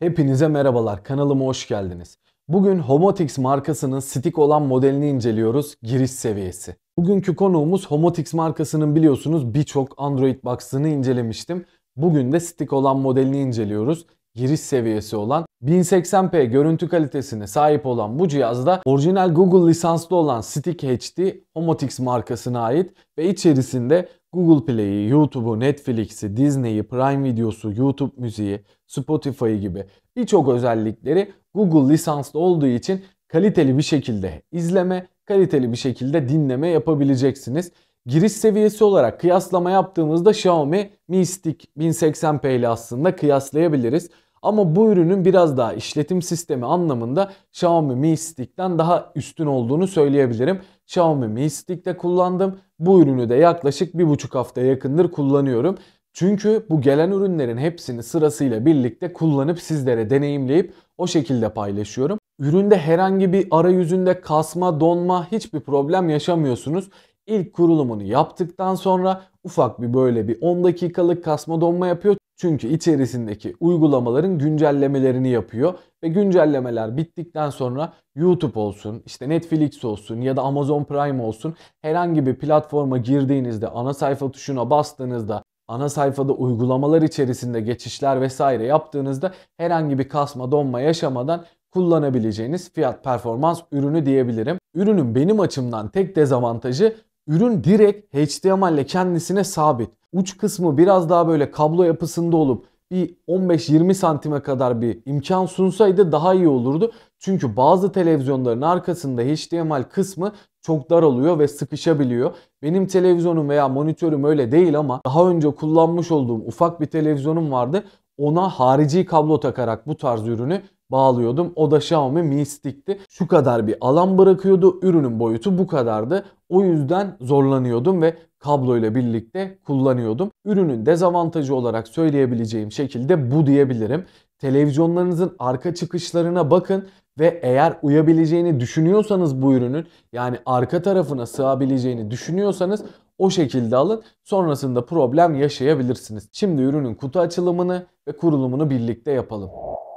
Hepinize merhabalar, kanalıma hoş geldiniz. Bugün Homotix markasının stick olan modelini inceliyoruz, giriş seviyesi. Bugünkü konuğumuz Homotix markasının biliyorsunuz birçok Android box'ını incelemiştim. Bugün de stick olan modelini inceliyoruz, giriş seviyesi olan 1080p görüntü kalitesine sahip olan bu cihazda orijinal Google lisanslı olan Stick HD Homotix markasına ait ve içerisinde Google Play'i, YouTube'u, Netflix'i, Disney'i, Prime Videosu, YouTube Müziği, Spotify'ı gibi birçok özellikleri Google lisanslı olduğu için kaliteli bir şekilde izleme, kaliteli bir şekilde dinleme yapabileceksiniz. Giriş seviyesi olarak kıyaslama yaptığımızda Xiaomi Mi Stick 1080p ile aslında kıyaslayabiliriz. Ama bu ürünün biraz daha işletim sistemi anlamında Xiaomi Mi Stick'ten daha üstün olduğunu söyleyebilirim. Xiaomi Mi Stick'te kullandım. Bu ürünü de yaklaşık bir buçuk hafta yakındır kullanıyorum. Çünkü bu gelen ürünlerin hepsini sırasıyla birlikte kullanıp sizlere deneyimleyip o şekilde paylaşıyorum. Üründe herhangi bir arayüzünde kasma, donma hiçbir problem yaşamıyorsunuz. İlk kurulumunu yaptıktan sonra ufak bir böyle bir 10 dakikalık kasma donma yapıyor. Çünkü içerisindeki uygulamaların güncellemelerini yapıyor ve güncellemeler bittikten sonra YouTube olsun, işte Netflix olsun ya da Amazon Prime olsun herhangi bir platforma girdiğinizde ana sayfa tuşuna bastığınızda ana sayfada uygulamalar içerisinde geçişler vesaire yaptığınızda herhangi bir kasma donma yaşamadan kullanabileceğiniz fiyat performans ürünü diyebilirim. Ürünün benim açımdan tek dezavantajı Ürün direkt HDMI ile kendisine sabit. Uç kısmı biraz daha böyle kablo yapısında olup bir 15-20 santime kadar bir imkan sunsaydı daha iyi olurdu. Çünkü bazı televizyonların arkasında HDMI kısmı çok dar oluyor ve sıkışabiliyor. Benim televizyonum veya monitörüm öyle değil ama daha önce kullanmış olduğum ufak bir televizyonum vardı. Ona harici kablo takarak bu tarz ürünü bağlıyordum. O da Xiaomi Mi Stick'ti. Şu kadar bir alan bırakıyordu. Ürünün boyutu bu kadardı. O yüzden zorlanıyordum ve kablo ile birlikte kullanıyordum. Ürünün dezavantajı olarak söyleyebileceğim şekilde bu diyebilirim. Televizyonlarınızın arka çıkışlarına bakın ve eğer uyabileceğini düşünüyorsanız bu ürünün yani arka tarafına sığabileceğini düşünüyorsanız o şekilde alın. Sonrasında problem yaşayabilirsiniz. Şimdi ürünün kutu açılımını ve kurulumunu birlikte yapalım.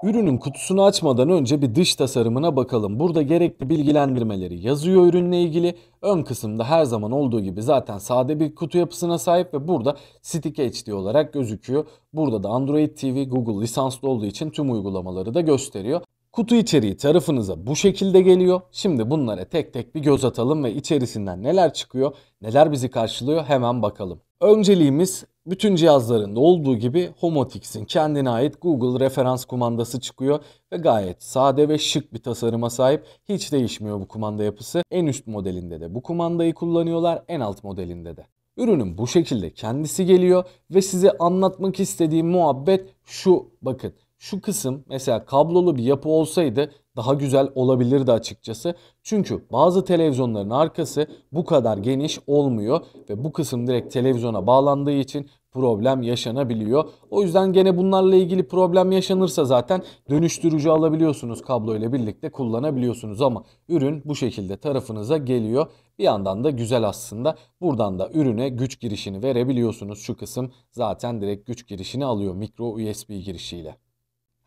Ürünün kutusunu açmadan önce bir dış tasarımına bakalım. Burada gerekli bilgilendirmeleri yazıyor ürünle ilgili. Ön kısımda her zaman olduğu gibi zaten sade bir kutu yapısına sahip ve burada Stick HD olarak gözüküyor. Burada da Android TV Google lisanslı olduğu için tüm uygulamaları da gösteriyor. Kutu içeriği tarafınıza bu şekilde geliyor. Şimdi bunlara tek tek bir göz atalım ve içerisinden neler çıkıyor, neler bizi karşılıyor hemen bakalım. Önceliğimiz bütün cihazlarında olduğu gibi Homotix'in kendine ait Google referans kumandası çıkıyor ve gayet sade ve şık bir tasarıma sahip. Hiç değişmiyor bu kumanda yapısı. En üst modelinde de bu kumandayı kullanıyorlar, en alt modelinde de. Ürünün bu şekilde kendisi geliyor ve size anlatmak istediğim muhabbet şu bakın şu kısım mesela kablolu bir yapı olsaydı daha güzel olabilirdi açıkçası. Çünkü bazı televizyonların arkası bu kadar geniş olmuyor ve bu kısım direkt televizyona bağlandığı için problem yaşanabiliyor. O yüzden gene bunlarla ilgili problem yaşanırsa zaten dönüştürücü alabiliyorsunuz kablo ile birlikte kullanabiliyorsunuz ama ürün bu şekilde tarafınıza geliyor. Bir yandan da güzel aslında. Buradan da ürüne güç girişini verebiliyorsunuz. Şu kısım zaten direkt güç girişini alıyor mikro USB girişiyle.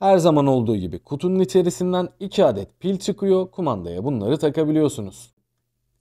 Her zaman olduğu gibi kutunun içerisinden 2 adet pil çıkıyor. Kumandaya bunları takabiliyorsunuz.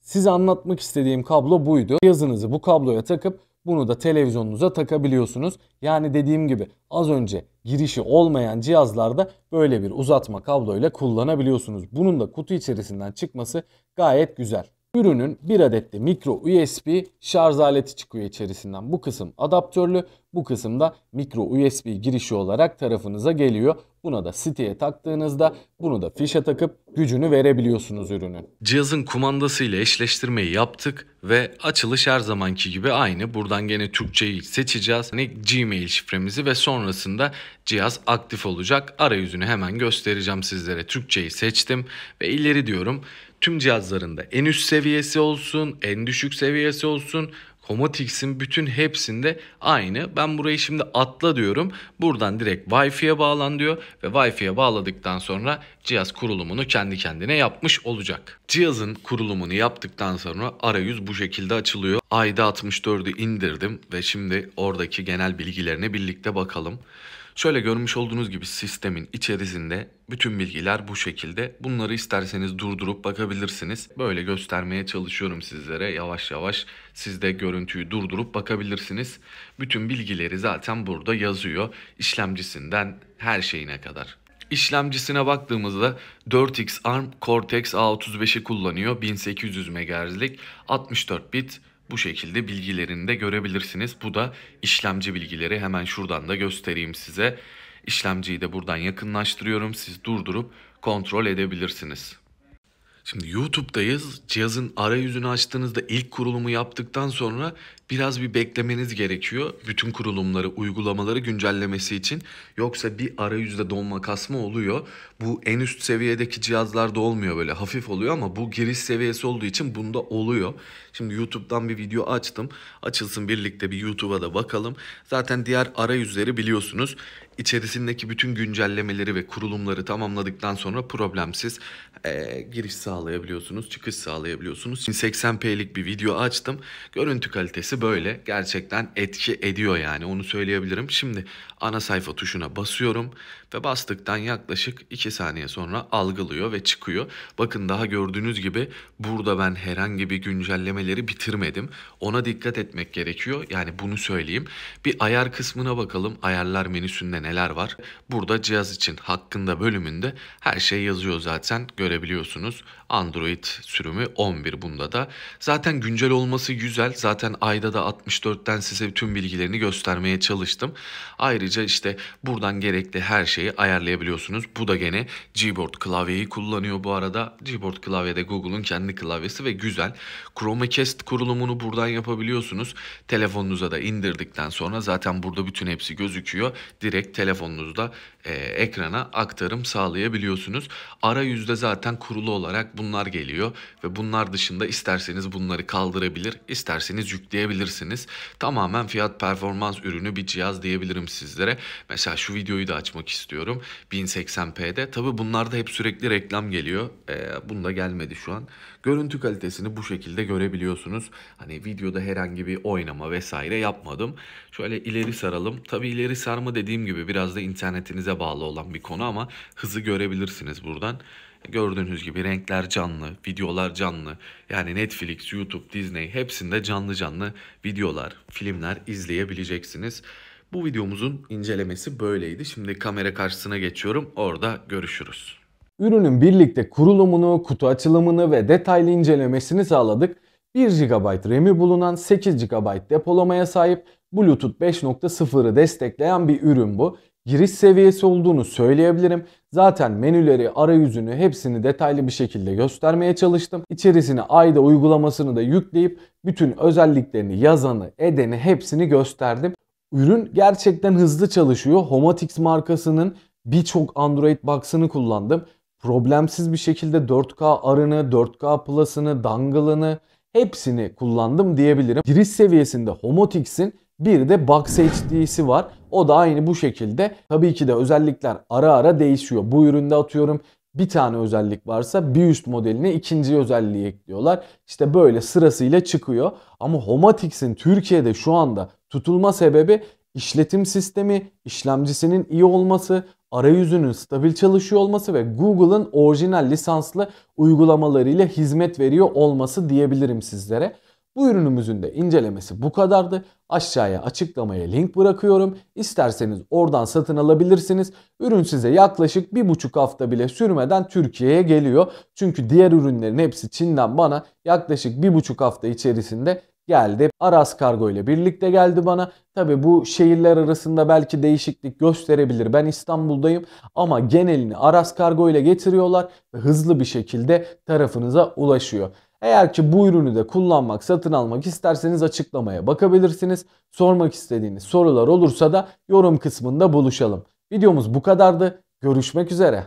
Size anlatmak istediğim kablo buydu. Yazınızı bu kabloya takıp bunu da televizyonunuza takabiliyorsunuz. Yani dediğim gibi az önce girişi olmayan cihazlarda böyle bir uzatma kabloyla kullanabiliyorsunuz. Bunun da kutu içerisinden çıkması gayet güzel. Ürünün bir adet de mikro USB şarj aleti çıkıyor içerisinden. Bu kısım adaptörlü, bu kısım da mikro USB girişi olarak tarafınıza geliyor. Buna da siteye taktığınızda bunu da fişe takıp gücünü verebiliyorsunuz ürünü. Cihazın kumandası ile eşleştirmeyi yaptık ve açılış her zamanki gibi aynı. Buradan gene Türkçeyi seçeceğiz. Yani Gmail şifremizi ve sonrasında cihaz aktif olacak. Arayüzünü hemen göstereceğim sizlere. Türkçeyi seçtim ve ileri diyorum. Tüm cihazlarında en üst seviyesi olsun, en düşük seviyesi olsun Komatix'in bütün hepsinde aynı. Ben burayı şimdi atla diyorum. Buradan direkt Wi-Fi'ye bağlan diyor ve Wi-Fi'ye bağladıktan sonra cihaz kurulumunu kendi kendine yapmış olacak. Cihazın kurulumunu yaptıktan sonra arayüz bu şekilde açılıyor. Ayda 64'ü indirdim ve şimdi oradaki genel bilgilerine birlikte bakalım. Şöyle görmüş olduğunuz gibi sistemin içerisinde bütün bilgiler bu şekilde. Bunları isterseniz durdurup bakabilirsiniz. Böyle göstermeye çalışıyorum sizlere. Yavaş yavaş siz de görüntüyü durdurup bakabilirsiniz. Bütün bilgileri zaten burada yazıyor. İşlemcisinden her şeyine kadar. İşlemcisine baktığımızda 4X ARM Cortex A35'i kullanıyor. 1800 MHz'lik 64 bit bu şekilde bilgilerini de görebilirsiniz. Bu da işlemci bilgileri. Hemen şuradan da göstereyim size. İşlemciyi de buradan yakınlaştırıyorum. Siz durdurup kontrol edebilirsiniz. Şimdi YouTube'dayız. Cihazın arayüzünü açtığınızda ilk kurulumu yaptıktan sonra biraz bir beklemeniz gerekiyor. Bütün kurulumları, uygulamaları güncellemesi için. Yoksa bir arayüzde donma kasma oluyor. Bu en üst seviyedeki cihazlarda olmuyor böyle hafif oluyor ama bu giriş seviyesi olduğu için bunda oluyor. Şimdi YouTube'dan bir video açtım. Açılsın birlikte bir YouTube'a da bakalım. Zaten diğer arayüzleri biliyorsunuz. İçerisindeki bütün güncellemeleri ve kurulumları tamamladıktan sonra problemsiz e, giriş sağlayabiliyorsunuz, çıkış sağlayabiliyorsunuz. Şimdi 80p'lik bir video açtım. Görüntü kalitesi böyle gerçekten etki ediyor yani onu söyleyebilirim. Şimdi ana sayfa tuşuna basıyorum ve bastıktan yaklaşık 2 saniye sonra algılıyor ve çıkıyor. Bakın daha gördüğünüz gibi burada ben herhangi bir güncellemeleri bitirmedim. Ona dikkat etmek gerekiyor. Yani bunu söyleyeyim. Bir ayar kısmına bakalım. Ayarlar menüsünde neler var? Burada cihaz için hakkında bölümünde her şey yazıyor zaten görebiliyorsunuz. Android sürümü 11 bunda da. Zaten güncel olması güzel. Zaten ayda da 64'ten size tüm bilgilerini göstermeye çalıştım. Ayrıca Ayrıca işte buradan gerekli her şeyi ayarlayabiliyorsunuz. Bu da gene Gboard klavyeyi kullanıyor bu arada. Gboard klavyede Google'un kendi klavyesi ve güzel. Chromecast kurulumunu buradan yapabiliyorsunuz. Telefonunuza da indirdikten sonra zaten burada bütün hepsi gözüküyor. Direkt telefonunuzda e, ekrana aktarım sağlayabiliyorsunuz. Ara yüzde zaten kurulu olarak bunlar geliyor ve bunlar dışında isterseniz bunları kaldırabilir, isterseniz yükleyebilirsiniz. Tamamen fiyat performans ürünü bir cihaz diyebilirim sizlere sizlere. Mesela şu videoyu da açmak istiyorum. 1080p'de. Tabi bunlarda hep sürekli reklam geliyor. Ee, bunda gelmedi şu an. Görüntü kalitesini bu şekilde görebiliyorsunuz. Hani videoda herhangi bir oynama vesaire yapmadım. Şöyle ileri saralım. Tabi ileri sarma dediğim gibi biraz da internetinize bağlı olan bir konu ama hızı görebilirsiniz buradan. Gördüğünüz gibi renkler canlı, videolar canlı. Yani Netflix, YouTube, Disney hepsinde canlı canlı videolar, filmler izleyebileceksiniz. Bu videomuzun incelemesi böyleydi. Şimdi kamera karşısına geçiyorum. Orada görüşürüz. Ürünün birlikte kurulumunu, kutu açılımını ve detaylı incelemesini sağladık. 1 GB RAM'i bulunan 8 GB depolamaya sahip Bluetooth 5.0'ı destekleyen bir ürün bu. Giriş seviyesi olduğunu söyleyebilirim. Zaten menüleri, arayüzünü hepsini detaylı bir şekilde göstermeye çalıştım. İçerisine ayda uygulamasını da yükleyip bütün özelliklerini, yazanı, edeni hepsini gösterdim. Ürün gerçekten hızlı çalışıyor. Homatix markasının birçok Android box'ını kullandım. Problemsiz bir şekilde 4K arını, 4K plus'ını, dangle'ını hepsini kullandım diyebilirim. Giriş seviyesinde Homotix'in bir de Box HD'si var. O da aynı bu şekilde. Tabii ki de özellikler ara ara değişiyor. Bu üründe atıyorum bir tane özellik varsa bir üst modeline ikinci özelliği ekliyorlar. İşte böyle sırasıyla çıkıyor. Ama Homatix'in Türkiye'de şu anda Tutulma sebebi işletim sistemi, işlemcisinin iyi olması, arayüzünün stabil çalışıyor olması ve Google'ın orijinal lisanslı uygulamalarıyla hizmet veriyor olması diyebilirim sizlere. Bu ürünümüzün de incelemesi bu kadardı. Aşağıya açıklamaya link bırakıyorum. İsterseniz oradan satın alabilirsiniz. Ürün size yaklaşık bir buçuk hafta bile sürmeden Türkiye'ye geliyor. Çünkü diğer ürünlerin hepsi Çin'den bana yaklaşık bir buçuk hafta içerisinde geldi. Aras Kargo ile birlikte geldi bana. Tabi bu şehirler arasında belki değişiklik gösterebilir. Ben İstanbul'dayım ama genelini Aras Kargo ile getiriyorlar ve hızlı bir şekilde tarafınıza ulaşıyor. Eğer ki bu ürünü de kullanmak, satın almak isterseniz açıklamaya bakabilirsiniz. Sormak istediğiniz sorular olursa da yorum kısmında buluşalım. Videomuz bu kadardı. Görüşmek üzere.